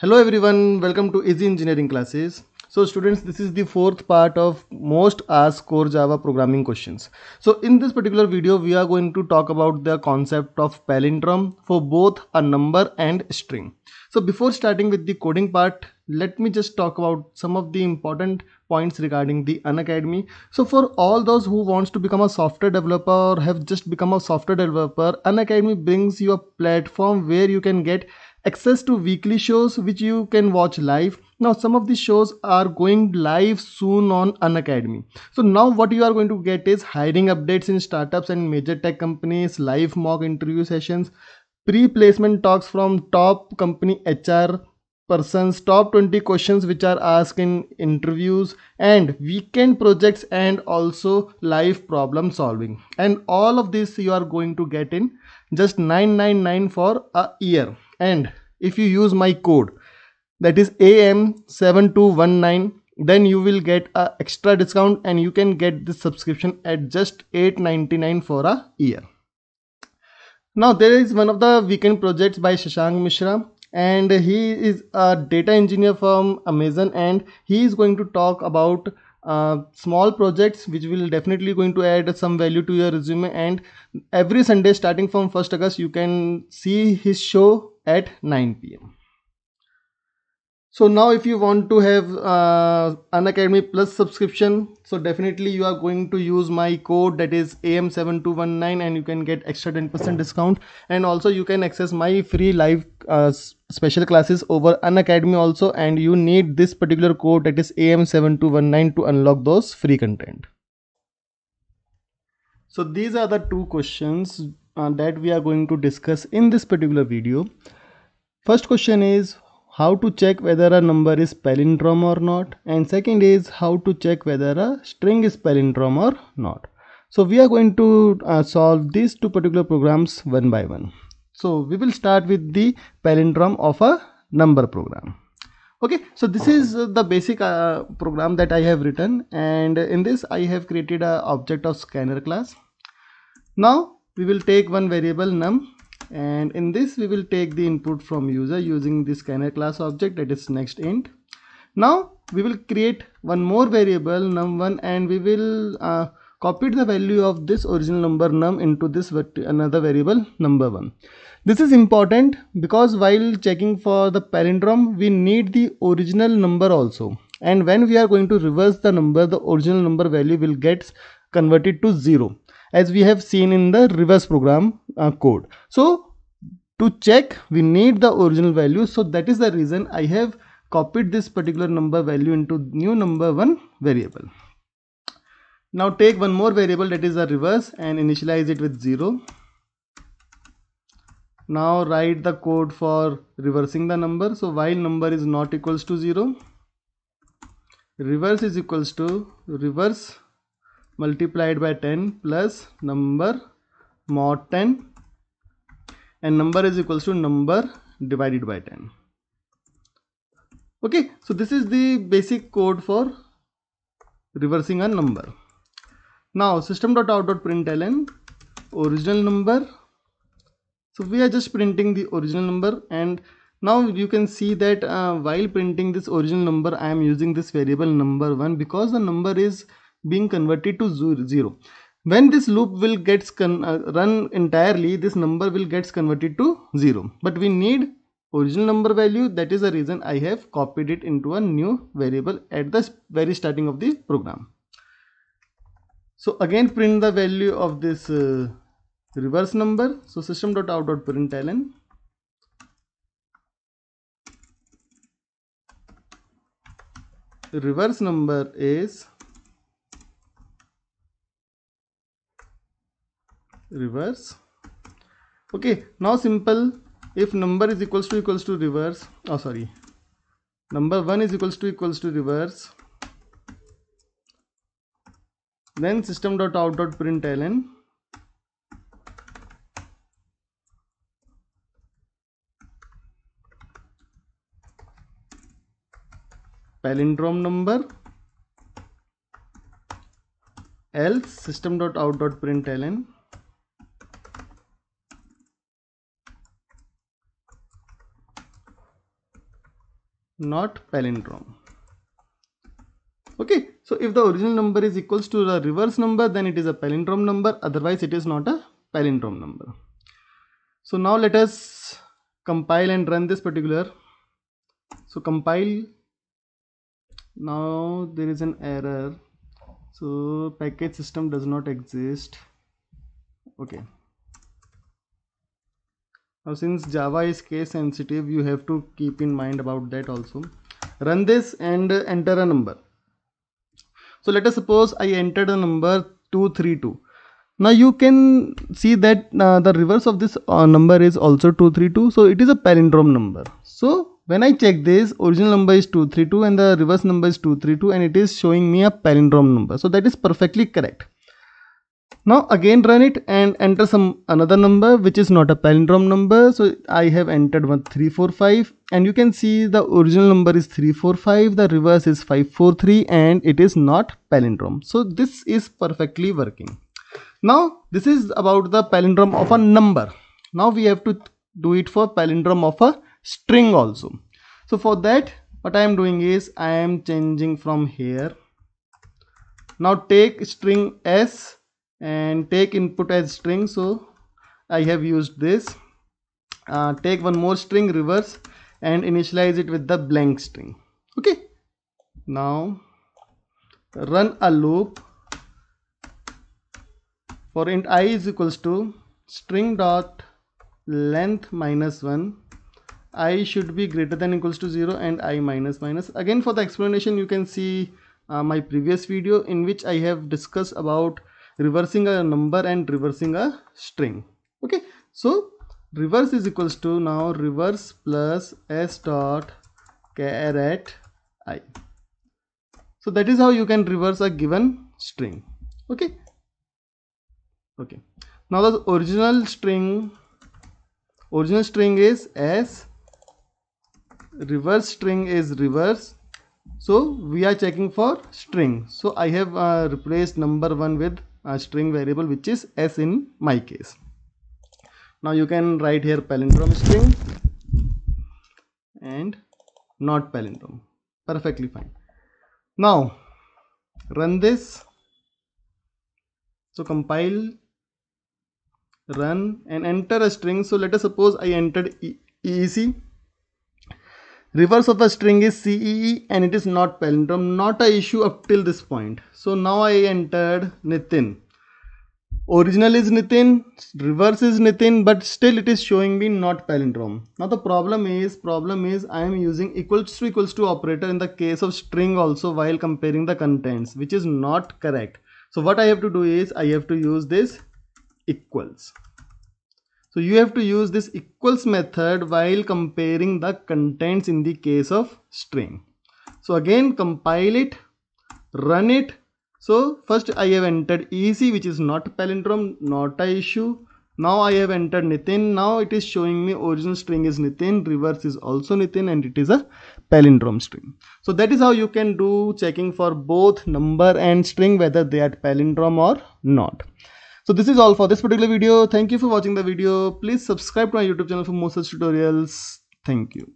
hello everyone welcome to easy engineering classes so students this is the fourth part of most asked core java programming questions so in this particular video we are going to talk about the concept of palindrome for both a number and string so before starting with the coding part let me just talk about some of the important points regarding the unacademy so for all those who wants to become a software developer or have just become a software developer unacademy brings you a platform where you can get access to weekly shows which you can watch live now some of these shows are going live soon on unacademy so now what you are going to get is hiring updates in startups and major tech companies live mock interview sessions pre-placement talks from top company hr persons top 20 questions which are asked in interviews and weekend projects and also live problem solving and all of this you are going to get in just 999 for a year and if you use my code that is am7219 then you will get a extra discount and you can get this subscription at just 8.99 for a year now there is one of the weekend projects by shashank mishra and he is a data engineer from amazon and he is going to talk about uh, small projects which will definitely going to add some value to your resume and every sunday starting from 1st august you can see his show at 9 pm so now if you want to have uh, Academy plus subscription so definitely you are going to use my code that is am7219 and you can get extra 10% discount and also you can access my free live uh, special classes over unacademy also and you need this particular code that is am7219 to unlock those free content so these are the two questions uh, that we are going to discuss in this particular video First question is how to check whether a number is palindrome or not and second is how to check whether a string is palindrome or not. So we are going to uh, solve these two particular programs one by one. So we will start with the palindrome of a number program. Okay, so this is the basic uh, program that I have written and in this I have created a object of scanner class. Now we will take one variable num and in this we will take the input from user using the scanner class object that is next int now we will create one more variable num1 and we will uh, copy the value of this original number num into this another variable number1 this is important because while checking for the palindrome we need the original number also and when we are going to reverse the number the original number value will get converted to 0 as we have seen in the reverse program uh, code so to check we need the original value so that is the reason i have copied this particular number value into new number one variable now take one more variable that is a reverse and initialize it with 0 now write the code for reversing the number so while number is not equals to 0 reverse is equals to reverse multiplied by 10 plus number mod 10 and number is equals to number divided by 10 okay so this is the basic code for reversing a number now system.out.println original number so we are just printing the original number and now you can see that uh, while printing this original number i am using this variable number one because the number is being converted to 0 when this loop will gets uh, run entirely this number will gets converted to 0 but we need original number value that is the reason I have copied it into a new variable at the very starting of the program so again print the value of this uh, reverse number so system.out.println reverse number is reverse okay now simple if number is equals to equals to reverse oh sorry number 1 is equals to equals to reverse then system dot dot print println palindrome number else system dot dot print println not palindrome okay so if the original number is equals to the reverse number then it is a palindrome number otherwise it is not a palindrome number so now let us compile and run this particular so compile now there is an error so package system does not exist okay now since java is case sensitive you have to keep in mind about that also run this and enter a number so let us suppose i entered a number 232 now you can see that uh, the reverse of this uh, number is also 232 so it is a palindrome number so when i check this original number is 232 and the reverse number is 232 and it is showing me a palindrome number so that is perfectly correct now again run it and enter some another number which is not a palindrome number so i have entered one three four five and you can see the original number is 345 the reverse is 543 and it is not palindrome so this is perfectly working now this is about the palindrome of a number now we have to do it for palindrome of a string also so for that what i am doing is i am changing from here now take string s and take input as string so I have used this uh, take one more string reverse and initialize it with the blank string okay now run a loop for int i is equals to string dot length minus 1 i should be greater than equals to 0 and i minus minus again for the explanation you can see uh, my previous video in which i have discussed about reversing a number and reversing a string okay so reverse is equals to now reverse plus s dot caret i so that is how you can reverse a given string okay okay now the original string original string is s reverse string is reverse so we are checking for string so i have uh, replaced number one with uh, string variable which is s in my case now you can write here palindrome string and not palindrome perfectly fine now run this so compile run and enter a string so let us suppose i entered e reverse of a string is CEE and it is not palindrome not a issue up till this point so now I entered Nitin original is Nitin reverse is Nitin but still it is showing me not palindrome now the problem is problem is I am using equals to equals to operator in the case of string also while comparing the contents which is not correct so what I have to do is I have to use this equals so you have to use this equals method while comparing the contents in the case of string. So again compile it, run it. So first I have entered easy which is not palindrome, not a issue. Now I have entered Nitin. Now it is showing me origin string is Nitin, reverse is also Nitin and it is a palindrome string. So that is how you can do checking for both number and string whether they are palindrome or not. So this is all for this particular video. Thank you for watching the video. Please subscribe to my YouTube channel for more such tutorials. Thank you.